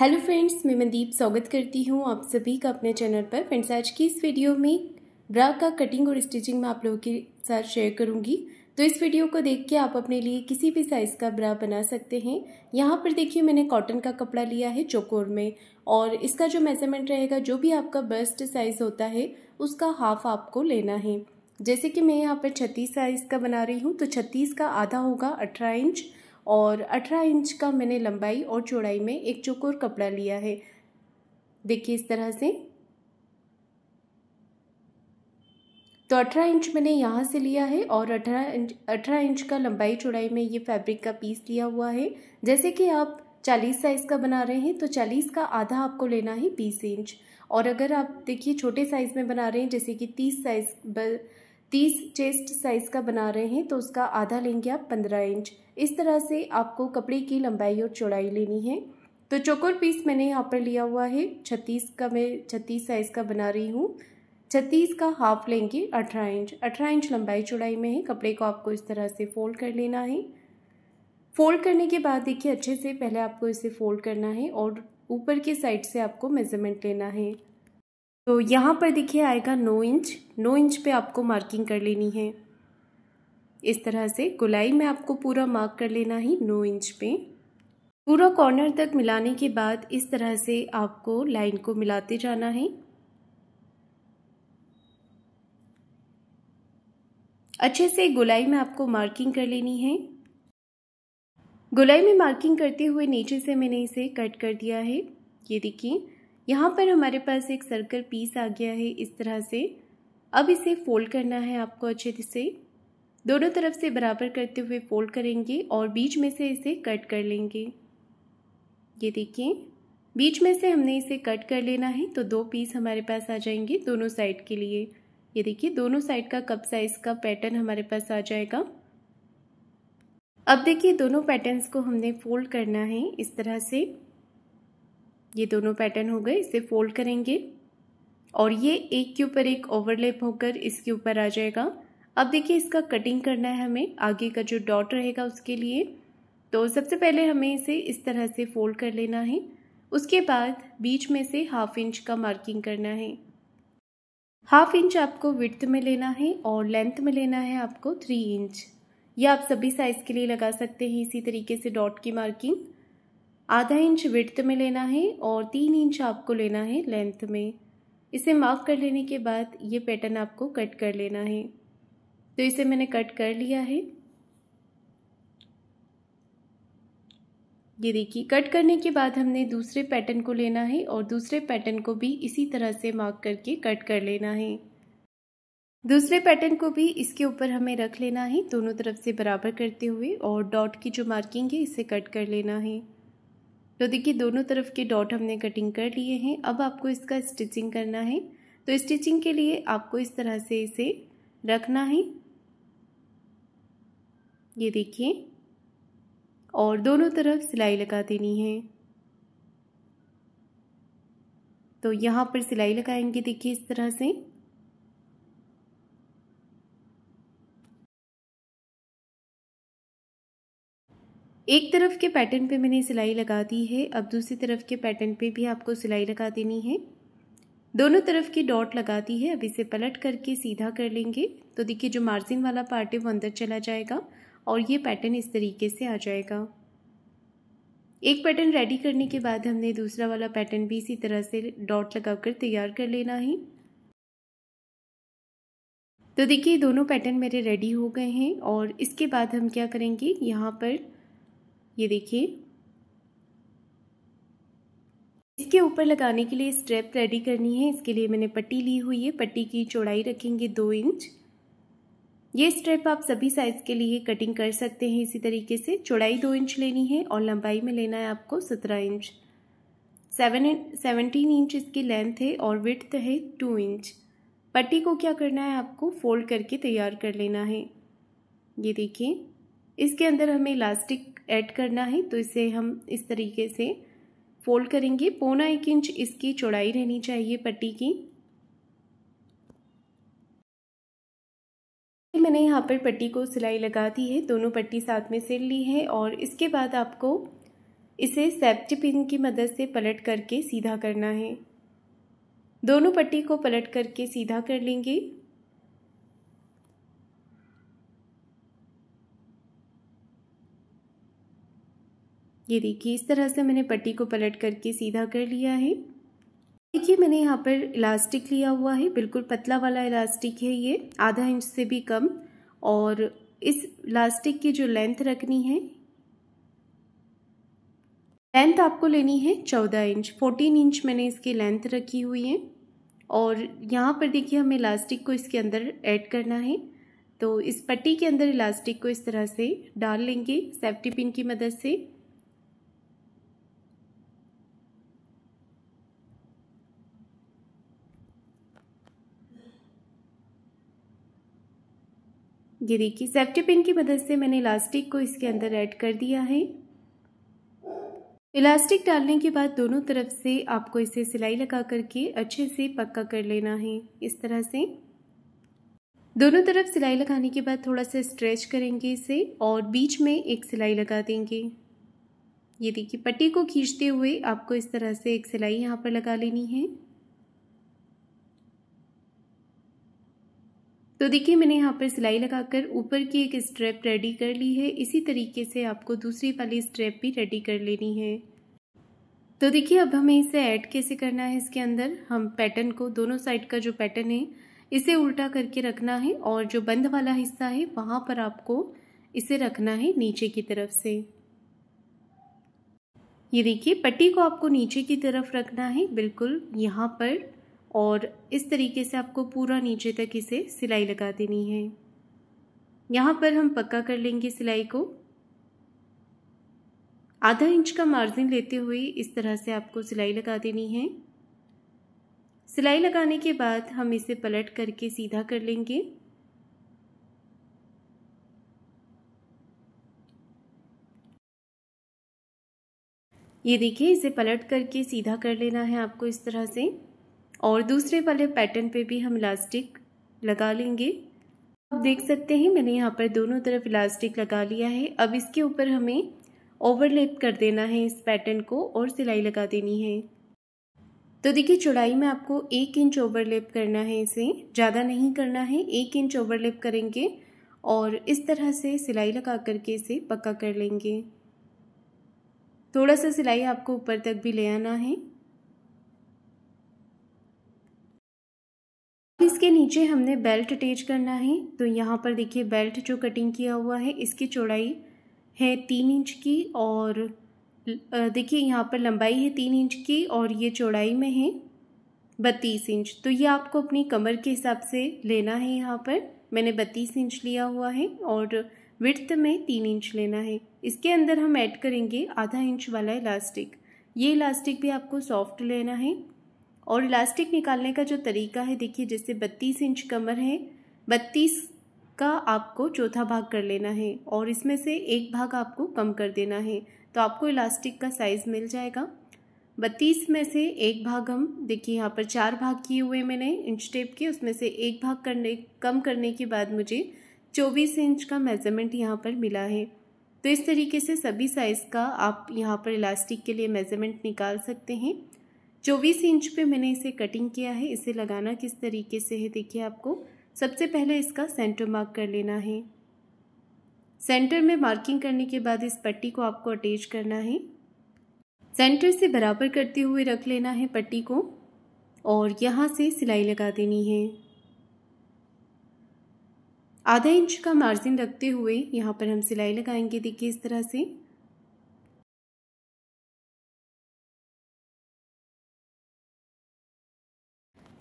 hello friends मैं मनदीप स्वागत करती हूँ आप सभी का अपने चैनल पर फ्रेंड्स आज की इस वीडियो में ब्रा का कटिंग और स्टिचिंग मैं आप लोगों के साथ शेयर करूँगी तो इस वीडियो को देख के आप अपने लिए किसी भी साइज़ का ब्रा बना सकते हैं यहाँ पर देखिए मैंने कॉटन का कपड़ा लिया है चोकोर में और इसका जो मेजरमेंट रहेगा जो भी आपका बस्ट साइज़ होता है उसका हाफ आपको लेना है जैसे कि मैं यहाँ पर छत्तीस साइज़ का बना रही हूँ तो छत्तीस का आधा होगा अठारह इंच और 18 इंच का मैंने लंबाई और चौड़ाई में एक चौकोर कपड़ा लिया है देखिए इस तरह से तो 18 इंच मैंने यहाँ से लिया है और 18 इंच 18 इंच का लंबाई चौड़ाई में ये फैब्रिक का पीस लिया हुआ है जैसे कि आप 40 साइज़ का बना रहे हैं तो 40 का आधा आपको लेना है 20 इंच और अगर आप देखिए छोटे साइज़ में बना रहे हैं जैसे कि 30 साइज़ तीस चेस्ट साइज़ का बना रहे हैं तो उसका आधा लेंगे आप पंद्रह इंच इस तरह से आपको कपड़े की लंबाई और चौड़ाई लेनी है तो चौकोर पीस मैंने यहाँ पर लिया हुआ है छत्तीस का मैं छत्तीस साइज़ का बना रही हूँ छत्तीस का हाफ लेंगे अठारह इंच अठारह इंच लंबाई चौड़ाई में है कपड़े को आपको इस तरह से फोल्ड कर लेना है फोल्ड करने के बाद देखिए अच्छे से पहले आपको इसे फोल्ड करना है और ऊपर के साइड से आपको मेज़रमेंट लेना है तो यहाँ पर देखिए आएगा नौ इंच नौ इंच पे आपको मार्किंग कर लेनी है इस तरह से गुलाई में आपको पूरा मार्क कर लेना है नौ इंच पे पूरा कॉर्नर तक मिलाने के बाद इस तरह से आपको लाइन को मिलाते जाना है अच्छे से गुलाई में आपको मार्किंग कर लेनी है गुलाई में मार्किंग करते हुए नीचे से मैंने इसे कट कर दिया है ये देखिए यहाँ पर हमारे पास एक सर्कल पीस आ गया है इस तरह से अब इसे फोल्ड करना है आपको अच्छे से दोनों तरफ से बराबर करते हुए फोल्ड करेंगे और बीच में से इसे कट कर लेंगे ये देखिए बीच में से हमने इसे कट कर लेना है तो दो पीस हमारे पास आ जाएंगे दोनों साइड के लिए ये देखिए दोनों साइड का कप साइज़ का पैटर्न हमारे पास आ जाएगा अब देखिए दोनों पैटर्न्स को हमने फोल्ड करना है इस तरह से ये दोनों पैटर्न हो गए इसे फोल्ड करेंगे और ये एक के ऊपर एक ओवरलेप होकर इसके ऊपर आ जाएगा अब देखिए इसका कटिंग करना है हमें आगे का जो डॉट रहेगा उसके लिए तो सबसे पहले हमें इसे इस तरह से फोल्ड कर लेना है उसके बाद बीच में से हाफ इंच का मार्किंग करना है हाफ इंच आपको विड्थ में लेना है और लेंथ में लेना है आपको थ्री इंच या आप सभी साइज़ के लिए लगा सकते हैं इसी तरीके से डॉट की मार्किंग आधा इंच विड्थ में लेना है और तीन इंच आपको लेना है लेंथ में इसे मार्क कर लेने के बाद ये पैटर्न आपको कट कर लेना है तो इसे मैंने कट कर लिया है ये देखिए कट करने के बाद हमने दूसरे पैटर्न को लेना है और दूसरे पैटर्न को भी इसी तरह से मार्क करके कट कर लेना है दूसरे पैटर्न को भी इसके ऊपर हमें रख लेना है दोनों तरफ से बराबर करते हुए और डॉट की जो मार्किंग है इसे कट कर लेना है तो देखिए दोनों तरफ के डॉट हमने कटिंग कर लिए हैं अब आपको इसका स्टिचिंग करना है तो स्टिचिंग के लिए आपको इस तरह से इसे रखना है ये देखिए और दोनों तरफ सिलाई लगा देनी है तो यहाँ पर सिलाई लगाएंगे देखिए इस तरह से एक तरफ के पैटर्न पे मैंने सिलाई लगा दी है अब दूसरी तरफ के पैटर्न पे भी आपको सिलाई लगा देनी है दोनों तरफ की डॉट लगा दी है अब इसे पलट करके सीधा कर लेंगे तो देखिए जो मार्जिन वाला पार्ट है वो अंदर चला जाएगा और ये पैटर्न इस तरीके से आ जाएगा एक पैटर्न रेडी करने के बाद हमने दूसरा वाला पैटर्न भी इसी तरह से डॉट लगाकर तैयार कर लेना है तो देखिए दोनों पैटर्न मेरे रेडी हो गए हैं और इसके बाद हम क्या करेंगे यहाँ पर ये देखिए इसके ऊपर लगाने के लिए स्ट्रेप रेडी करनी है इसके लिए मैंने पट्टी ली हुई है पट्टी की चौड़ाई रखेंगे दो इंच ये स्ट्रेप आप सभी साइज़ के लिए कटिंग कर सकते हैं इसी तरीके से चौड़ाई दो इंच लेनी है और लंबाई में लेना है आपको सत्रह इंच सेवन सेवनटीन इंच इसकी लेंथ है और विथ है टू इंच पट्टी को क्या करना है आपको फोल्ड करके तैयार कर लेना है ये देखिए इसके अंदर हमें इलास्टिक ऐड करना है तो इसे हम इस तरीके से फोल्ड करेंगे पौना एक इंच इसकी चौड़ाई रहनी चाहिए पट्टी की मैंने यहाँ पर पट्टी को सिलाई लगा दी है दोनों पट्टी साथ में सिल ली है और इसके बाद आपको इसे सेफ्टी पिन की मदद से पलट करके सीधा करना है दोनों पट्टी को पलट करके सीधा कर लेंगे ये देखिए इस तरह से मैंने पट्टी को पलट करके सीधा कर लिया है देखिए मैंने यहाँ पर इलास्टिक लिया हुआ है बिल्कुल पतला वाला इलास्टिक है ये आधा इंच से भी कम और इस इलास्टिक की जो लेंथ रखनी है लेंथ आपको लेनी है चौदह इंच फोर्टीन इंच मैंने इसकी लेंथ रखी हुई है और यहाँ पर देखिए हमें इलास्टिक को इसके अंदर ऐड करना है तो इस पट्टी के अंदर इलास्टिक को इस तरह से डाल लेंगे सेफ्टी पिन की मदद से ये देखिए सेफ्टी पिन की मदद से मैंने इलास्टिक को इसके अंदर ऐड कर दिया है इलास्टिक डालने के बाद दोनों तरफ से आपको इसे सिलाई लगा करके अच्छे से पक्का कर लेना है इस तरह से दोनों तरफ सिलाई लगाने के बाद थोड़ा सा स्ट्रेच करेंगे इसे और बीच में एक सिलाई लगा देंगे ये देखिए पट्टी को खींचते हुए आपको इस तरह से एक सिलाई यहाँ पर लगा लेनी है तो देखिए मैंने यहाँ पर सिलाई लगाकर ऊपर की एक स्ट्रेप रेडी कर ली है इसी तरीके से आपको दूसरी वाली स्ट्रेप भी रेडी कर लेनी है तो देखिए अब हमें इसे ऐड कैसे करना है इसके अंदर हम पैटर्न को दोनों साइड का जो पैटर्न है इसे उल्टा करके रखना है और जो बंद वाला हिस्सा है वहाँ पर आपको इसे रखना है नीचे की तरफ से ये देखिए पट्टी को आपको नीचे की तरफ रखना है बिल्कुल यहाँ पर और इस तरीके से आपको पूरा नीचे तक इसे सिलाई लगा देनी है यहाँ पर हम पक्का कर लेंगे सिलाई को आधा इंच का मार्जिन लेते हुए इस तरह से आपको सिलाई लगा देनी है सिलाई लगाने के बाद हम इसे पलट करके सीधा कर लेंगे ये देखिए इसे पलट करके सीधा कर लेना है आपको इस तरह से और दूसरे वाले पैटर्न पे भी हम इलास्टिक लगा लेंगे आप देख सकते हैं मैंने यहाँ पर दोनों तरफ इलास्टिक लगा लिया है अब इसके ऊपर हमें ओवरलेप कर देना है इस पैटर्न को और सिलाई लगा देनी है तो देखिए चौड़ाई में आपको एक इंच ओवरलेप करना है इसे ज़्यादा नहीं करना है एक इंच ओवरलेप करेंगे और इस तरह से सिलाई लगा करके इसे पक्का कर लेंगे थोड़ा सा सिलाई आपको ऊपर तक भी ले आना है इसके नीचे हमने बेल्ट अटैच करना है तो यहाँ पर देखिए बेल्ट जो कटिंग किया हुआ है इसकी चौड़ाई है तीन इंच की और देखिए यहाँ पर लंबाई है तीन इंच की और ये चौड़ाई में है बत्तीस इंच तो ये आपको अपनी कमर के हिसाब से लेना है यहाँ पर मैंने बत्तीस इंच लिया हुआ है और विर्थ में तीन इंच लेना है इसके अंदर हम ऐड करेंगे आधा इंच वाला इलास्टिक ये इलास्टिक भी आपको सॉफ्ट लेना है और इलास्टिक निकालने का जो तरीका है देखिए जैसे बत्तीस इंच कमर है बत्तीस का आपको चौथा भाग कर लेना है और इसमें से एक भाग आपको कम कर देना है तो आपको इलास्टिक का साइज़ मिल जाएगा बत्तीस में से एक भाग हम देखिए यहाँ पर चार भाग किए हुए मैंने इंच टेप के उसमें से एक भाग करने कम करने के बाद मुझे चौबीस इंच का मेज़रमेंट यहाँ पर मिला है तो इस तरीके से सभी साइज़ का आप यहाँ पर इलास्टिक के लिए मेज़रमेंट निकाल सकते हैं चौबीस इंच पे मैंने इसे कटिंग किया है इसे लगाना किस तरीके से है देखिए आपको सबसे पहले इसका सेंटर मार्क कर लेना है सेंटर में मार्किंग करने के बाद इस पट्टी को आपको अटैच करना है सेंटर से बराबर करते हुए रख लेना है पट्टी को और यहाँ से सिलाई लगा देनी है आधा इंच का मार्जिन रखते हुए यहाँ पर हम सिलाई लगाएंगे देखिए इस तरह से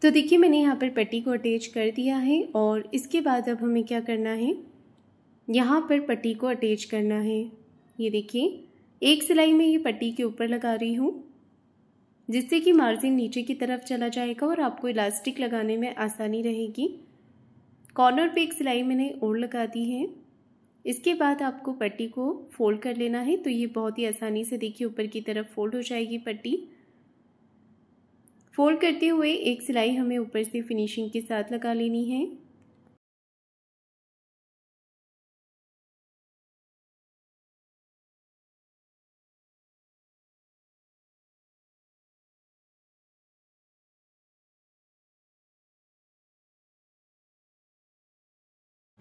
तो देखिए मैंने यहाँ पर पट्टी को अटैच कर दिया है और इसके बाद अब हमें क्या करना है यहाँ पर पट्टी को अटैच करना है ये देखिए एक सिलाई में ये पट्टी के ऊपर लगा रही हूँ जिससे कि मार्जिन नीचे की तरफ चला जाएगा और आपको इलास्टिक लगाने में आसानी रहेगी कॉर्नर पे एक सिलाई मैंने ओढ़ लगा दी है इसके बाद आपको पट्टी को फोल्ड कर लेना है तो ये बहुत ही आसानी से देखिए ऊपर की तरफ फोल्ड हो जाएगी पट्टी फोल्ड करते हुए एक सिलाई हमें ऊपर से फिनिशिंग के साथ लगा लेनी है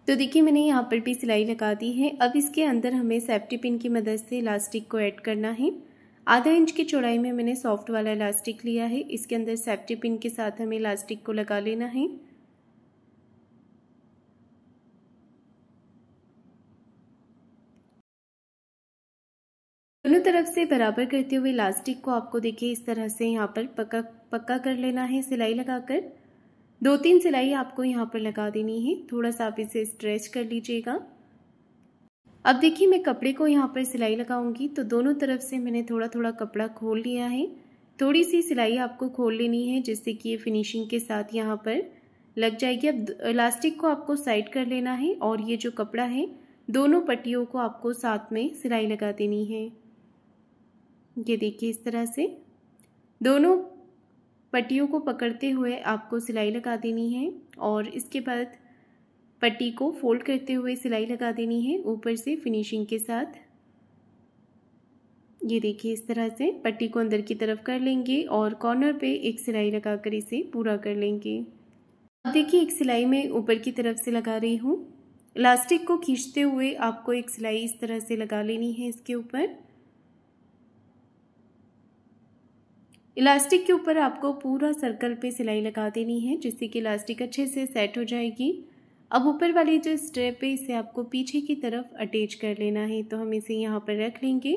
तो देखिए मैंने यहाँ पर भी सिलाई लगा दी है अब इसके अंदर हमें सेफ्टी पिन की मदद से इलास्टिक को ऐड करना है आधा इंच की चौड़ाई में मैंने सॉफ्ट वाला इलास्टिक लिया है इसके अंदर सेफ्टी पिन के साथ हमें इलास्टिक को लगा लेना है दोनों तरफ से बराबर करते हुए इलास्टिक को आपको देखिए इस तरह से यहाँ पर पक्का पक्का कर लेना है सिलाई लगाकर दो तीन सिलाई आपको यहाँ पर लगा देनी है थोड़ा सा आप इसे स्ट्रेच कर लीजिएगा अब देखिए मैं कपड़े को यहाँ पर सिलाई लगाऊंगी तो दोनों तरफ से मैंने थोड़ा थोड़ा कपड़ा खोल लिया है थोड़ी सी सिलाई आपको खोल लेनी है जिससे कि ये फिनिशिंग के साथ यहाँ पर लग जाएगी अब इलास्टिक को आपको साइड कर लेना है और ये जो कपड़ा है दोनों पट्टियों को आपको साथ में सिलाई लगा देनी है ये देखिए इस तरह से दोनों पट्टियों को पकड़ते हुए आपको सिलाई लगा देनी है और इसके बाद पट्टी को फोल्ड करते हुए सिलाई लगा देनी है ऊपर से फिनिशिंग के साथ ये देखिए इस तरह से पट्टी को अंदर की तरफ कर लेंगे और कॉर्नर पे एक सिलाई लगाकर इसे पूरा कर लेंगे अब देखिए एक सिलाई में ऊपर की तरफ से लगा रही हूँ इलास्टिक को खींचते हुए आपको एक सिलाई इस तरह से लगा लेनी है इसके ऊपर इलास्टिक के ऊपर आपको पूरा सर्कल पे सिलाई लगा देनी है जिससे कि इलास्टिक अच्छे से सेट हो जाएगी अब ऊपर वाली जो स्ट्रेप है इसे आपको पीछे की तरफ अटैच कर लेना है तो हम इसे यहाँ पर रख लेंगे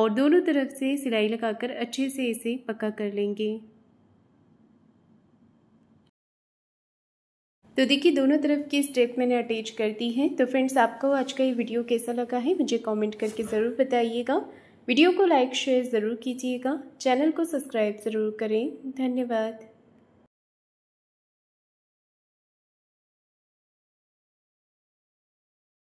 और दोनों तरफ से सिलाई लगाकर अच्छे से इसे पक्का कर लेंगे तो देखिए दोनों तरफ की स्टेप मैंने अटैच कर दी है तो फ्रेंड्स आपको आज का ये वीडियो कैसा लगा है मुझे कमेंट करके ज़रूर बताइएगा वीडियो को लाइक शेयर ज़रूर कीजिएगा चैनल को सब्सक्राइब ज़रूर करें धन्यवाद